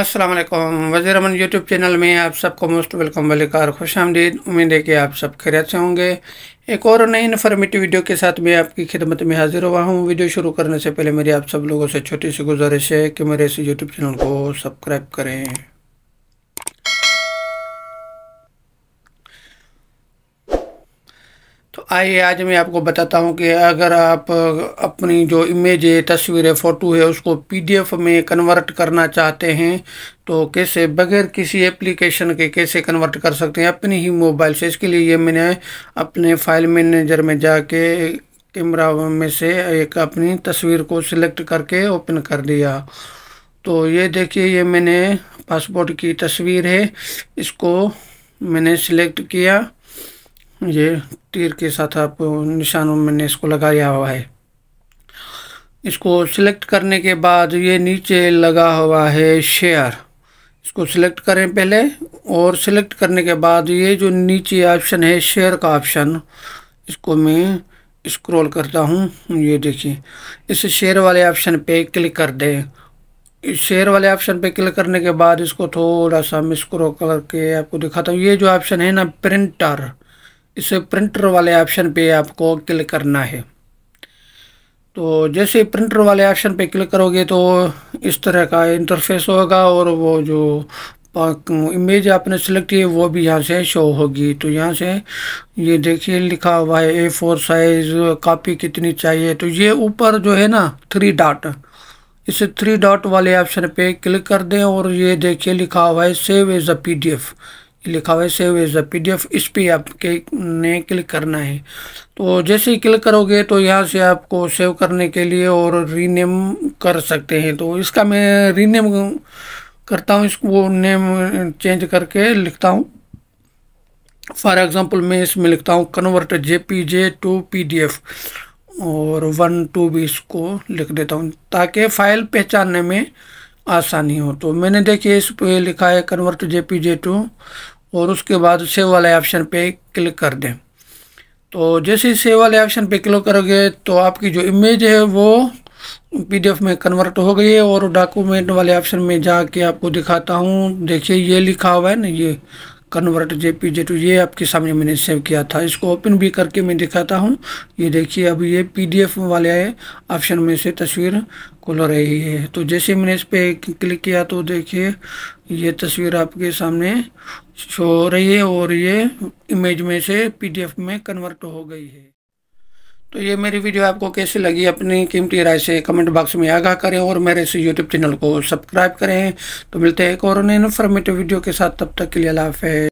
असलम वजी अमन YouTube channel में आप सबको मोस्ट वेलकम बलिकार खुश आमदीद उम्मीद है कि आप सब खैरियत से होंगे एक और नई इन्फॉर्मेटिव वीडियो के साथ मैं आपकी खिदमत में हाजिर हुआ हूँ वीडियो शुरू करने से पहले मेरी आप सब लोगों से छोटी सी गुजारिश है कि मेरे इस यूट्यूब चैनल को सब्सक्राइब करें तो आइए आज मैं आपको बताता हूँ कि अगर आप अपनी जो इमेज है तस्वीर है फ़ोटो है उसको पीडीएफ में कन्वर्ट करना चाहते हैं तो कैसे बगैर किसी एप्लीकेशन के कैसे कन्वर्ट कर सकते हैं अपनी ही मोबाइल से इसके लिए ये मैंने अपने फाइल मैनेजर में जाके कैमरा में से एक अपनी तस्वीर को सिलेक्ट करके ओपन कर दिया तो ये देखिए ये मैंने पासपोर्ट की तस्वीर है इसको मैंने सिलेक्ट किया ये तीर के साथ आप निशानों मैंने इसको लगाया हुआ है इसको सिलेक्ट करने के बाद ये नीचे लगा हुआ है शेयर इसको सिलेक्ट करें पहले और सिलेक्ट करने के बाद ये जो नीचे ऑप्शन है शेयर का ऑप्शन इसको मैं स्क्रॉल करता हूँ ये देखिए इस शेयर वाले ऑप्शन पे क्लिक कर दें शेयर वाले ऑप्शन पे क्लिक करने के बाद इसको थोड़ा सा मैं स्क्रॉल करके आपको दिखाता हूँ ये जो ऑप्शन है ना प्रिंटर इसे प्रिंटर वाले ऑप्शन पे आपको क्लिक करना है तो जैसे प्रिंटर वाले ऑप्शन पे क्लिक करोगे तो इस तरह का इंटरफेस होगा और वो जो इमेज आपने सेलेक्ट की वो भी यहाँ से शो होगी तो यहाँ से ये देखिए लिखा हुआ है ए फोर साइज कापी कितनी चाहिए तो ये ऊपर जो है ना थ्री डॉट इसे थ्री डॉट वाले ऑप्शन पे क्लिक कर दें और ये देखिए लिखा हुआ है save as a P D F लिखा हुआ है सेव एज अ एफ इस पर आपके ने क्लिक करना है तो जैसे ही क्लिक करोगे तो यहाँ से आपको सेव करने के लिए और रीनेम कर सकते हैं तो इसका मैं रीनेम करता हूँ इसको नेम चेंज करके लिखता हूँ फॉर एग्ज़ाम्पल मैं इसमें लिखता हूँ convert J P J to P D F और वन टू भी इसको लिख देता हूँ ताकि फ़ाइल पहचानने में आसानी हो तो मैंने देखिए इस पर लिखा है convert J P J to और उसके बाद सेव वाले ऑप्शन पे क्लिक कर दें तो जैसे ही सेव वाले ऑप्शन पे क्लिक करोगे तो आपकी जो इमेज है वो पीडीएफ में कन्वर्ट हो गई है और डॉक्यूमेंट वाले ऑप्शन में जाके आपको दिखाता हूँ देखिए ये लिखा हुआ है ना ये convert J P J to ये आपके सामने मैंने सेव किया था इसको ओपन भी करके मैं दिखाता हूँ ये देखिए अब ये पीडीएफ वाले ऑप्शन में से तस्वीर खुल रही है तो जैसे मैंने इस पर क्लिक किया तो देखिए ये तस्वीर आपके सामने शो हो रही है और ये इमेज में से पीडीएफ में कन्वर्ट हो गई है तो ये मेरी वीडियो आपको कैसी लगी अपनी कीमती राय से कमेंट बॉक्स में आगाह करें और मेरे इस यूट्यूब चैनल को सब्सक्राइब करें तो मिलते हैं एक और इन्फॉर्मेटिव वीडियो के साथ तब तक के लिए अल्लाह हाफिज़